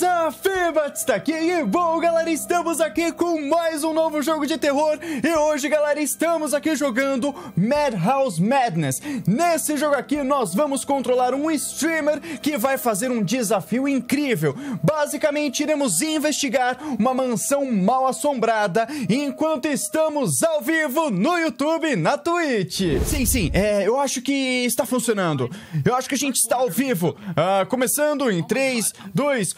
myself Butts está aqui e bom, galera, estamos aqui com mais um novo jogo de terror e hoje, galera, estamos aqui jogando Madhouse Madness. Nesse jogo aqui, nós vamos controlar um streamer que vai fazer um desafio incrível. Basicamente, iremos investigar uma mansão mal assombrada enquanto estamos ao vivo no YouTube, na Twitch. Sim, sim, é, eu acho que está funcionando. Eu acho que a gente está ao vivo. Ah, começando em 3, 2, 1...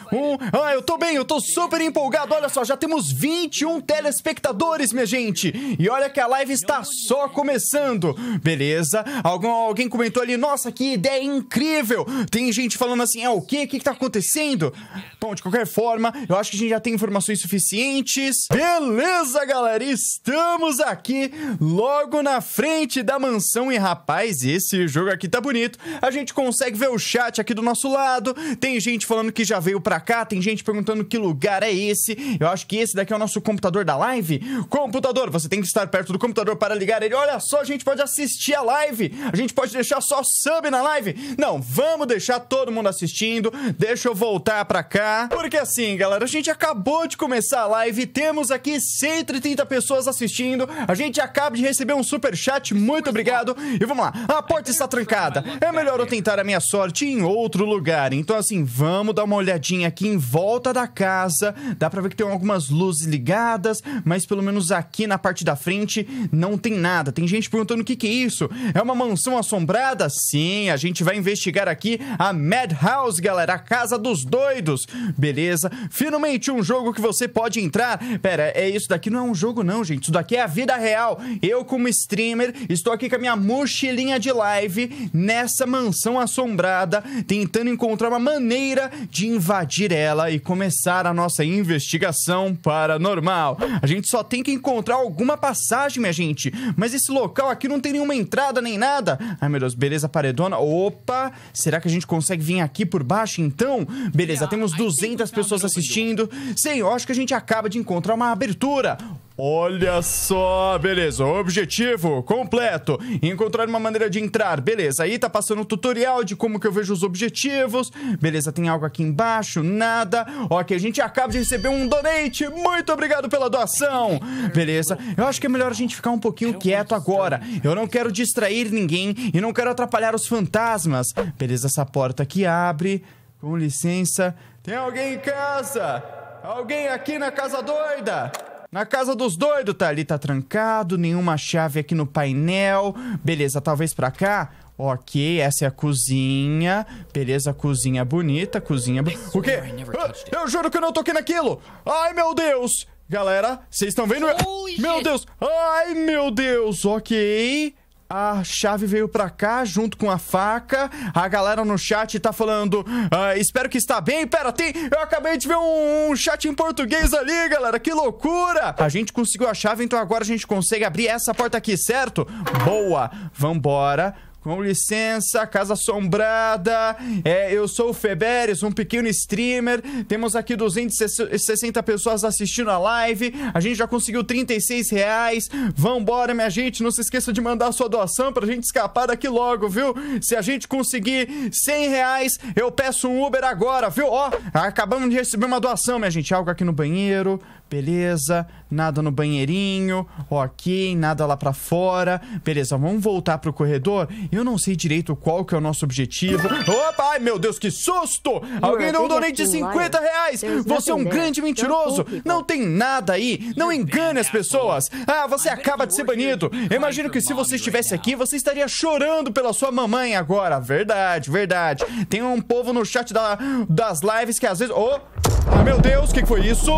Ah, eu tô bem bem? Eu tô super empolgado. Olha só, já temos 21 telespectadores, minha gente. E olha que a live está só começando. Beleza? Algum, alguém comentou ali, nossa, que ideia incrível. Tem gente falando assim, é o quê? O que, que tá acontecendo? Bom, de qualquer forma, eu acho que a gente já tem informações suficientes. Beleza, galera? Estamos aqui logo na frente da mansão. E, rapaz, esse jogo aqui tá bonito. A gente consegue ver o chat aqui do nosso lado. Tem gente falando que já veio pra cá. Tem gente perguntando que lugar é esse? Eu acho que esse daqui é o nosso computador da live. Computador, você tem que estar perto do computador para ligar ele. Olha só, a gente pode assistir a live. A gente pode deixar só sub na live. Não, vamos deixar todo mundo assistindo. Deixa eu voltar pra cá. Porque assim, galera, a gente acabou de começar a live. Temos aqui 130 pessoas assistindo. A gente acaba de receber um super chat. É muito obrigado. E vamos lá. A porta está trancada. É melhor eu tentar a minha sorte em outro lugar. Então assim, vamos dar uma olhadinha aqui em volta da casa. Dá pra ver que tem algumas luzes ligadas, mas pelo menos aqui na parte da frente não tem nada. Tem gente perguntando o que, que é isso. É uma mansão assombrada? Sim, a gente vai investigar aqui a Madhouse, galera, a casa dos doidos. Beleza? Finalmente um jogo que você pode entrar. Pera, é isso daqui não é um jogo não, gente. Isso daqui é a vida real. Eu como streamer estou aqui com a minha mochilinha de live nessa mansão assombrada, tentando encontrar uma maneira de invadir ela e começar começar a nossa investigação paranormal. A gente só tem que encontrar alguma passagem, minha gente. Mas esse local aqui não tem nenhuma entrada nem nada. Ai, meu Deus, beleza, paredona. Opa! Será que a gente consegue vir aqui por baixo então? Beleza, temos 200 pessoas assistindo. Sim, eu acho que a gente acaba de encontrar uma abertura. Olha só, beleza. Objetivo completo. Encontrar uma maneira de entrar. Beleza, aí tá passando um tutorial de como que eu vejo os objetivos. Beleza, tem algo aqui embaixo? Nada. Ok, a gente acaba de receber um donate. Muito obrigado pela doação. Beleza, eu acho que é melhor a gente ficar um pouquinho quieto agora. Eu não quero distrair ninguém e não quero atrapalhar os fantasmas. Beleza, essa porta aqui abre. Com licença. Tem alguém em casa? Alguém aqui na casa doida? Na casa dos doidos, tá ali, tá trancado, nenhuma chave aqui no painel. Beleza, talvez pra cá. Ok, essa é a cozinha. Beleza, cozinha bonita, cozinha... O quê? Ah, eu juro que eu não toquei naquilo! Ai, meu Deus! Galera, vocês estão vendo? Holy meu shit. Deus! Ai, meu Deus! Ok a chave veio pra cá junto com a faca. A galera no chat tá falando: ah, Espero que está bem. Pera, tem. Eu acabei de ver um, um, chat em português ali, galera. Que loucura! A gente conseguiu a chave, então agora a gente consegue abrir essa porta aqui, certo? Boa! Vambora. Com licença, Casa Assombrada. É, eu sou o Feberes, um pequeno streamer. Temos aqui 260 pessoas assistindo a live. A gente já conseguiu 36 reais. Vambora, minha gente. Não se esqueça de mandar sua doação pra gente escapar daqui logo, viu? Se a gente conseguir 100 reais, eu peço um Uber agora, viu? Ó, acabamos de receber uma doação, minha gente. Algo aqui no banheiro beleza, nada no banheirinho, ok, nada lá para fora, beleza, vamos voltar pro corredor. Eu não sei direito qual que é o nosso objetivo. Opa, ai meu Deus, que susto! Alguém não doou nem de 50 reais! Você é um grande então, mentiroso! Não tem nada aí! Não engane as pessoas! Ah, você acaba de ser banido! imagino que se você estivesse aqui, você estaria chorando pela sua mamãe agora. Verdade, verdade. Tem um povo no chat da, das lives que às vezes... Oh! Ah, meu Deus, o que, que foi isso?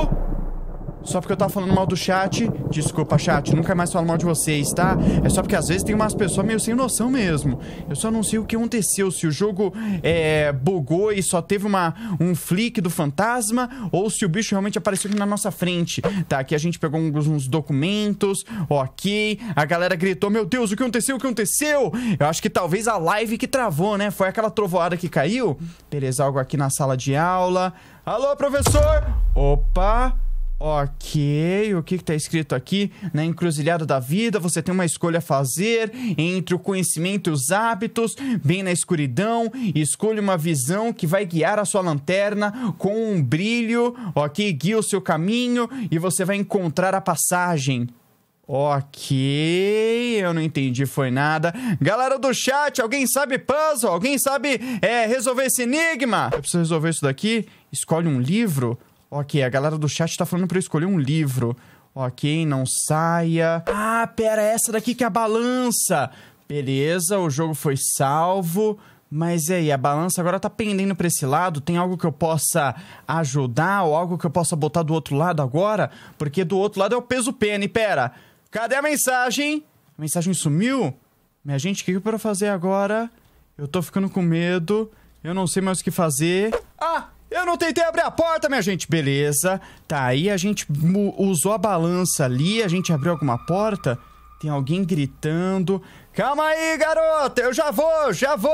só porque eu tava falando mal do chat. Desculpa, chat, nunca mais falo mal de vocês, tá? É só porque às vezes tem umas pessoas meio sem noção mesmo. Eu só não sei o que aconteceu, se o jogo é, bugou e só teve uma, um flick do fantasma, ou se o bicho realmente apareceu aqui na nossa frente. Tá, aqui a gente pegou uns, uns documentos, ok. A galera gritou, meu Deus, o que aconteceu, o que aconteceu? Eu acho que talvez a live que travou, né? Foi aquela trovoada que caiu. Beleza, algo aqui na sala de aula. Alô, professor! Opa! Ok, o que está escrito aqui? Na encruzilhada da vida, você tem uma escolha a fazer entre o conhecimento e os hábitos, bem na escuridão, escolha uma visão que vai guiar a sua lanterna com um brilho, ok? Guia o seu caminho e você vai encontrar a passagem. Ok, eu não entendi, foi nada. Galera do chat, alguém sabe puzzle? Alguém sabe é, resolver esse enigma? Eu preciso resolver isso daqui? Escolhe um livro? Ok, a galera do chat tá falando pra eu escolher um livro. Ok, não saia. Ah, pera, é essa daqui que é a balança. Beleza, o jogo foi salvo. Mas e aí, a balança agora tá pendendo para esse lado? Tem algo que eu possa ajudar ou algo que eu possa botar do outro lado agora? Porque do outro lado é o peso pene. Pera, cadê a mensagem? A mensagem sumiu? Minha gente, o que, que eu quero fazer agora? Eu tô ficando com medo. Eu não sei mais o que fazer. Ah! Eu não tentei abrir a porta, minha gente. Beleza. Tá, aí a gente usou a balança ali, a gente abriu alguma porta. Tem alguém gritando. Calma aí, garota! Eu já vou, já vou!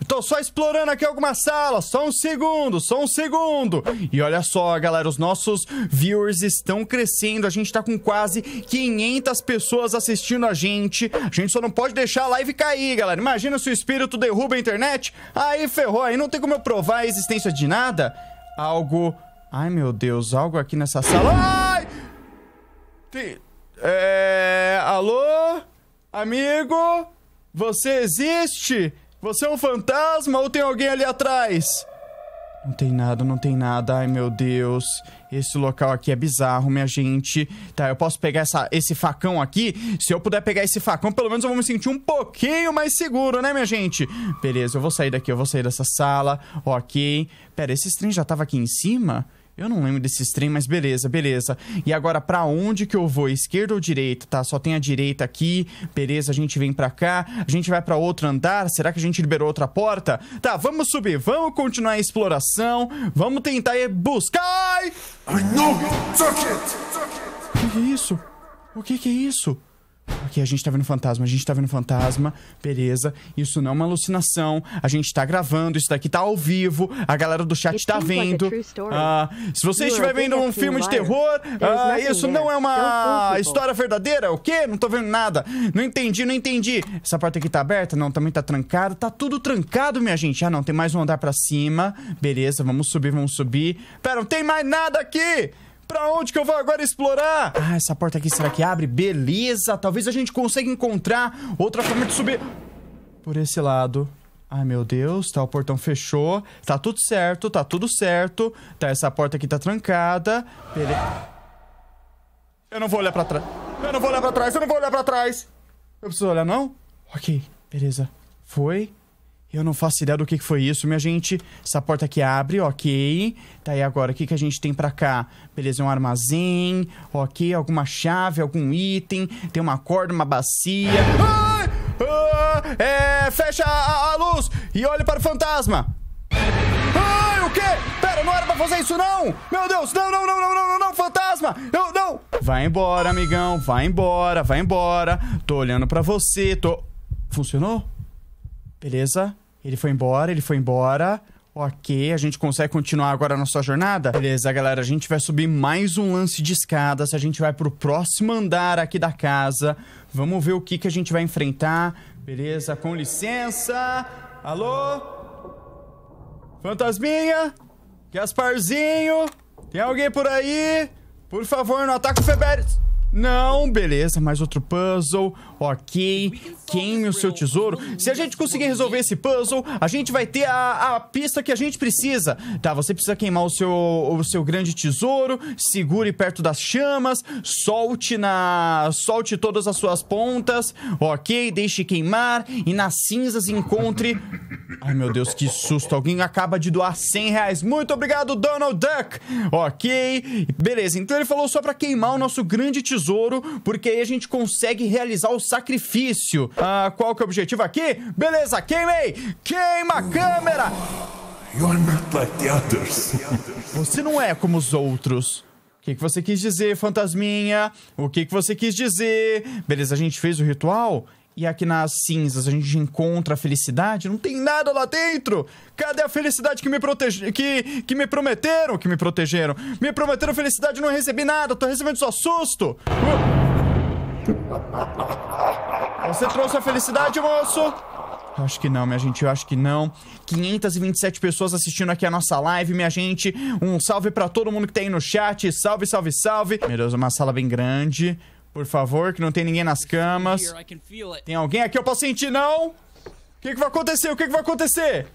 Eu tô só explorando aqui alguma sala. Só um segundo, só um segundo! E olha só, galera, os nossos viewers estão crescendo. A gente tá com quase 500 pessoas assistindo a gente. A gente só não pode deixar a live cair, galera. Imagina se o espírito derruba a internet. Aí ferrou, aí não tem como eu provar a existência de nada. Algo... Ai, meu Deus, algo aqui nessa sala... Ai! Tem... É. Alô? Amigo? Você existe? Você é um fantasma ou tem alguém ali atrás? Não tem nada, não tem nada. Ai, meu Deus. Esse local aqui é bizarro, minha gente. Tá, eu posso pegar essa, esse facão aqui? Se eu puder pegar esse facão, pelo menos eu vou me sentir um pouquinho mais seguro, né, minha gente? Beleza, eu vou sair daqui, eu vou sair dessa sala. Ok. Pera, esse trem já tava aqui em cima? Eu não lembro desse trem, mas beleza, beleza. E agora, para onde que eu vou? Esquerda ou direita, tá? Só tem a direita aqui. Beleza, a gente vem pra cá. A gente vai para outro andar. Será que a gente liberou outra porta? Tá, vamos subir. Vamos continuar a exploração. Vamos tentar ir buscar... I know it! O que é isso? O que é isso? Aqui a gente tá vendo fantasma, a gente tá vendo fantasma, beleza. Isso não é uma alucinação. A gente tá gravando, isso daqui tá ao vivo, a galera do chat It tá vendo. Ah, se você estiver vendo um filme de terror, ah, isso não é uma história verdadeira, o quê? Não tô vendo nada. Não entendi, não entendi. Essa porta aqui tá aberta? Não, também tá trancada. Tá tudo trancado, minha gente. Ah, não, tem mais um andar pra cima. Beleza, vamos subir, vamos subir. Pera, não tem mais nada aqui! Pra onde que eu vou agora explorar? Ah, essa porta aqui será que abre? Beleza, talvez a gente consiga encontrar outra forma de subir. Por esse lado. Ai, meu Deus, tá, o portão fechou. Tá tudo certo, tá tudo certo. Tá, essa porta aqui tá trancada. Beleza. Eu não vou olhar pra trás. Eu não vou olhar pra trás, eu não vou olhar pra trás. Eu preciso olhar, não? Ok, beleza. Foi. Eu não faço ideia do que, foi isso, minha gente. Essa porta aqui abre, ok. Tá aí agora, o que, a gente tem pra cá? Beleza, um armazém, ok. Alguma chave, algum item. Tem uma corda, uma bacia. Ah! Ah! É, fecha a, a, luz e olhe para o fantasma. Ai, o quê? Pera, não era pra fazer isso não! Meu Deus, não, não, não, não, não, não, não fantasma! Eu, não! Vai embora, amigão, vai embora, vai embora. Tô olhando pra você, tô... Funcionou? Beleza. Ele foi embora, ele foi embora. Ok, a gente consegue continuar agora a nossa jornada? Beleza, galera, a gente vai subir mais um lance de escadas, a gente vai pro próximo andar aqui da casa. Vamos ver o que, que a gente vai enfrentar. Beleza, com licença. Alô? Fantasminha? Gasparzinho? Tem alguém por aí? Por favor, não ataque o Feberes. Não, beleza, mais outro puzzle. Ok. Queime o seu tesouro. Se a gente conseguir resolver esse puzzle, a gente vai ter a, a pista que a gente precisa. Tá, você precisa queimar o seu, o seu grande tesouro, segure perto das chamas, solte na. solte todas as suas pontas. Ok, deixe queimar. E nas cinzas encontre. Ai meu Deus, que susto! Alguém acaba de doar 100 reais. Muito obrigado, Donald Duck! Ok, beleza. Então ele falou só pra queimar o nosso grande tesouro tesouro, porque aí a gente consegue realizar o sacrifício. Ah, qual que é o objetivo aqui? Beleza, queimei! Queima a câmera! Ah, You're not like the others. Você não é como os outros. O que, que você quis dizer, fantasminha? O que, que você quis dizer? Beleza, a gente fez o ritual e aqui nas cinzas a gente encontra a felicidade, não tem nada lá dentro. Cadê a felicidade que me protege, que, que me prometeram, que me protegeram? Me prometeram felicidade, não recebi nada, tô recebendo só susto. Uh! Você trouxe a felicidade, moço? Acho que não, minha gente, eu acho que não. 527 pessoas assistindo aqui a nossa live, minha gente. Um salve para todo mundo que tem tá aí no chat. Salve, salve, salve. Meu Deus, é uma sala bem grande. Por favor, que não tem ninguém nas camas. Tem alguém aqui? Eu posso sentir, não? O que, que vai acontecer? O que, que vai acontecer?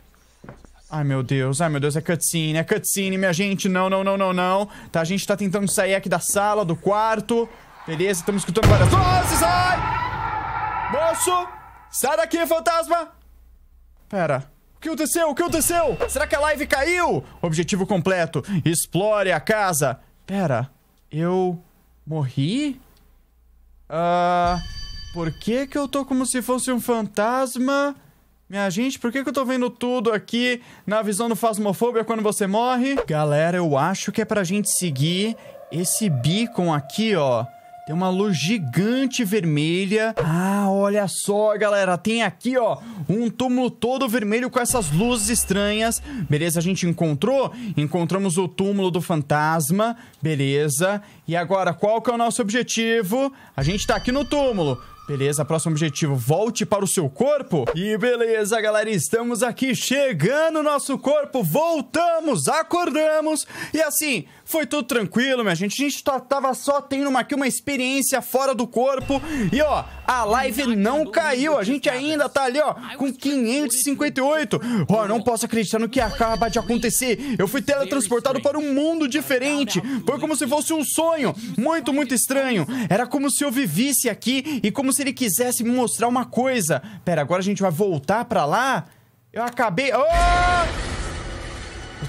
Ai, meu Deus. Ai, meu Deus. É cutscene. É cutscene, minha gente. Não, não, não, não, não. Tá, a gente tá tentando sair aqui da sala, do quarto. Beleza, estamos escutando várias vozes. Ai! Moço! Sai daqui, fantasma! Pera. O que aconteceu? O que aconteceu? Será que a live caiu? Objetivo completo. Explore a casa. Pera. Eu... Morri? Ah. Por que que eu tô como se fosse um fantasma? Minha gente, por que que eu tô vendo tudo aqui na visão do Fasmofobia quando você morre? Galera, eu acho que é pra gente seguir esse beacon aqui, ó. Tem uma luz gigante vermelha. Ah, olha só, galera. Tem aqui, ó, um túmulo todo vermelho com essas luzes estranhas. Beleza, a gente encontrou? Encontramos o túmulo do fantasma. Beleza. E agora, qual que é o nosso objetivo? A gente tá aqui no túmulo. Beleza, próximo objetivo, volte para o seu corpo. E beleza, galera, estamos aqui chegando no nosso corpo, voltamos, acordamos. E assim, foi tudo tranquilo, minha gente. A gente tava só tendo uma, aqui uma experiência fora do corpo. E, ó, a live não caiu. A gente ainda tá ali, ó, com 558. Né? Ó, não posso acreditar no que acaba de acontecer. Eu fui teletransportado para um mundo diferente. Foi como se fosse um sonho. Muito, muito estranho. Era como se eu vivisse aqui e como se ele quisesse me mostrar uma coisa. Pera, agora a gente vai voltar pra lá? Eu acabei... Oh!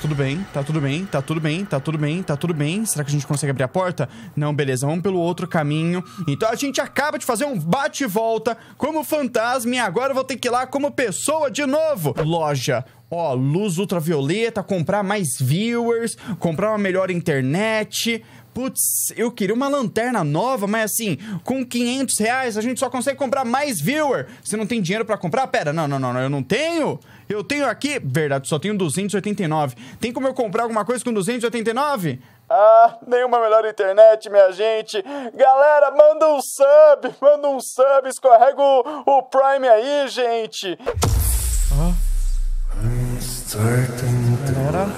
tudo bem, tá tudo bem, tá tudo bem, tá tudo bem, tá tudo bem. Será que a gente consegue abrir a porta? Não, beleza, vamos pelo outro caminho. Então a gente acaba de fazer um bate e volta como fantasma e agora eu vou ter que ir lá como pessoa de novo. Loja. Ó, luz ultravioleta, comprar mais viewers, comprar uma melhor internet. Putz, eu queria uma lanterna nova, mas assim, com 500 reais a gente só consegue comprar mais viewer. Você não tem dinheiro para comprar? Pera, não, não, não, eu não tenho. Eu tenho aqui, verdade, só tenho 289. Tem como eu comprar alguma coisa com 289? Ah, nenhuma melhor internet, minha gente. Galera, manda um sub, manda um sub, escorrega o, o Prime aí, gente. Ah. Galera.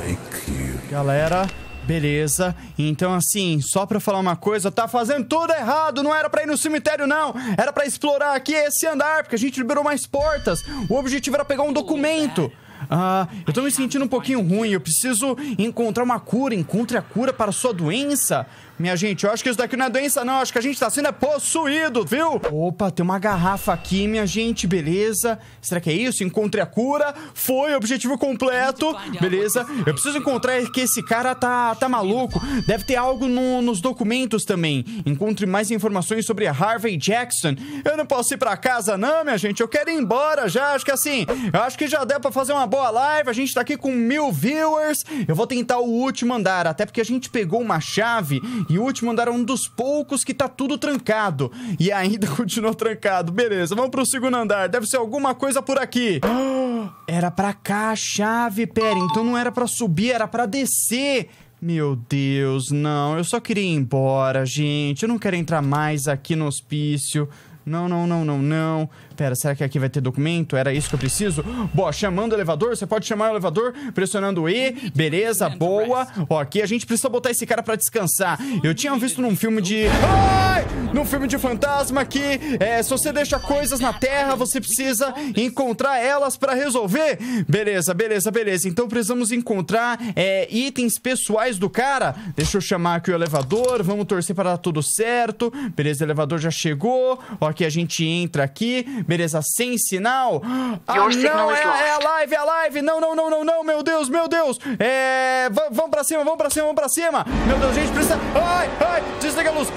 Galera. Beleza. Então, assim, só pra falar uma coisa, tá fazendo tudo errado. Não era pra ir no cemitério, não. Era pra explorar aqui esse andar, porque a gente liberou mais portas. O objetivo era pegar um documento. Ah, eu tô me sentindo um pouquinho ruim. Eu preciso encontrar uma cura. Encontre a cura para a sua doença. Minha gente, eu acho que isso daqui não é doença, não. Eu acho que a gente tá sendo é possuído, viu? Opa, tem uma garrafa aqui, minha gente. Beleza. Será que é isso? Encontre a cura. Foi, objetivo completo. Beleza. Eu preciso encontrar que esse cara tá, tá maluco. Deve ter algo no, nos documentos também. Encontre mais informações sobre Harvey Jackson. Eu não posso ir pra casa, não, minha gente. Eu quero ir embora já. Acho que assim, acho que já deu pra fazer uma Acabou a live, a gente tá aqui com mil viewers. Eu vou tentar o último andar, até porque a gente pegou uma chave e o último andar é um dos poucos que tá tudo trancado. E ainda continuou trancado. Beleza, vamos pro segundo andar. Deve ser alguma coisa por aqui. Era pra cá a chave, pera. Então não era pra subir, era pra descer. Meu Deus, não. Eu só queria ir embora, gente. Eu não quero entrar mais aqui no hospício. Não, não, não, não, não. Pera, será que aqui vai ter documento? Era isso que eu preciso? Boa, chamando o elevador, você pode chamar o elevador pressionando o E. Beleza, boa. Ó, aqui a gente precisa botar esse cara pra descansar. Eu tinha visto num filme de... Ah! num filme de fantasma que é, se você deixa coisas na Terra, você precisa encontrar elas para resolver. Beleza, beleza, beleza. Então precisamos encontrar é, itens pessoais do cara. Deixa eu chamar aqui o elevador. Vamos torcer para dar tudo certo. Beleza, o elevador já chegou. Ok, a gente entra aqui. Beleza, sem sinal. Ah, não, é, é a live, é a live. Não, não, não, não, não. Meu Deus, meu Deus. É... Vamos pra cima, vamos pra cima, vamos pra cima. Meu Deus, gente, precisa... Ai, ai, desliga a luz.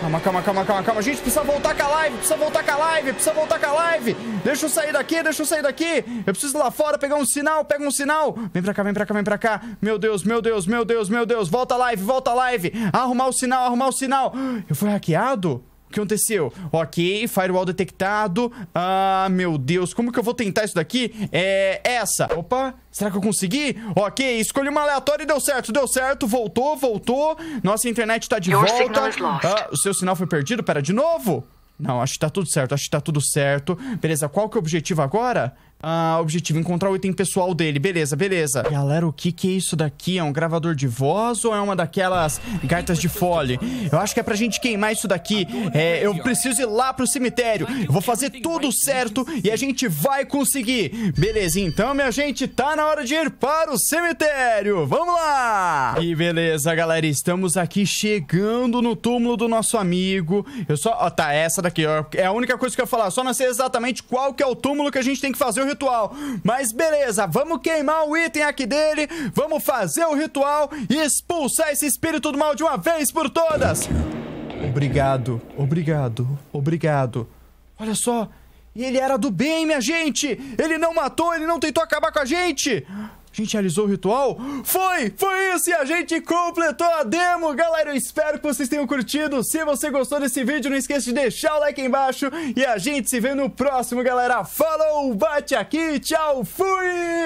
Calma, calma, calma, calma, calma. Gente, precisa voltar com a live, precisa voltar com a live, precisa voltar com a live. Deixa eu sair daqui, deixa eu sair daqui. Eu preciso ir lá fora pegar um sinal, pega um sinal. Vem pra cá, vem pra cá, vem pra cá. Meu Deus, meu Deus, meu Deus, meu Deus. Volta a live, volta a live. Arrumar o sinal, arrumar o sinal. Eu fui hackeado? O que aconteceu? Ok, firewall detectado. Ah, meu Deus, como que eu vou tentar isso daqui? É essa. Opa, será que eu consegui? Ok, escolhi uma aleatória e deu certo, deu certo. Voltou, voltou. Nossa internet tá de Your volta. Ah, o seu sinal foi perdido? Pera, de novo? Não, acho que tá tudo certo, acho que tá tudo certo. Beleza, qual que é o objetivo agora? Ah, objetivo, encontrar o item pessoal dele. Beleza, beleza. Galera, o que que é isso daqui? É um gravador de voz ou é uma daquelas gaitas de fole? Eu acho que é pra gente queimar isso daqui. É, eu preciso ir lá pro cemitério. Eu vou fazer tudo certo e a gente vai conseguir. Beleza, então, minha gente, tá na hora de ir para o cemitério. Vamos lá! E beleza, galera, estamos aqui chegando no túmulo do nosso amigo. Eu só... Ó, tá, essa daqui, ó. É a única coisa que eu ia falar. Só não sei exatamente qual que é o túmulo que a gente tem que fazer o ritual. Mas beleza, vamos queimar o item aqui dele, vamos fazer o ritual e expulsar esse espírito do mal de uma vez por todas. Obrigado, obrigado, obrigado. Olha só, ele era do bem, minha gente! Ele não matou, ele não tentou acabar com a gente! A gente realizou o ritual? Foi! Foi isso! E a gente completou a demo! Galera, eu espero que vocês tenham curtido. Se você gostou desse vídeo, não esqueça de deixar o like aí embaixo. E a gente se vê no próximo, galera. Falou, bate aqui, tchau, fui!